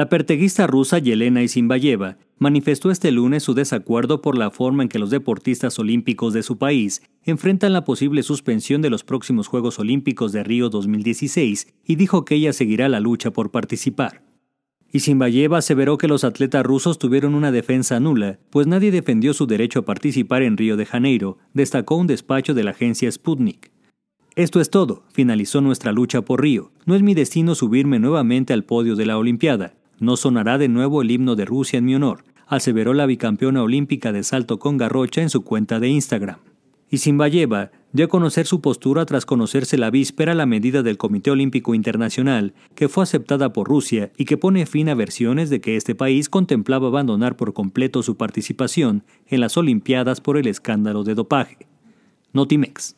La perteguista rusa Yelena Isimbayeva manifestó este lunes su desacuerdo por la forma en que los deportistas olímpicos de su país enfrentan la posible suspensión de los próximos Juegos Olímpicos de Río 2016 y dijo que ella seguirá la lucha por participar. Isinbayeva aseveró que los atletas rusos tuvieron una defensa nula, pues nadie defendió su derecho a participar en Río de Janeiro, destacó un despacho de la agencia Sputnik. Esto es todo, finalizó nuestra lucha por Río. No es mi destino subirme nuevamente al podio de la Olimpiada, no sonará de nuevo el himno de Rusia en mi honor, aseveró la bicampeona olímpica de salto con garrocha en su cuenta de Instagram. Y Simbayeva dio a conocer su postura tras conocerse la víspera la medida del Comité Olímpico Internacional, que fue aceptada por Rusia y que pone fin a versiones de que este país contemplaba abandonar por completo su participación en las Olimpiadas por el escándalo de dopaje. Notimex.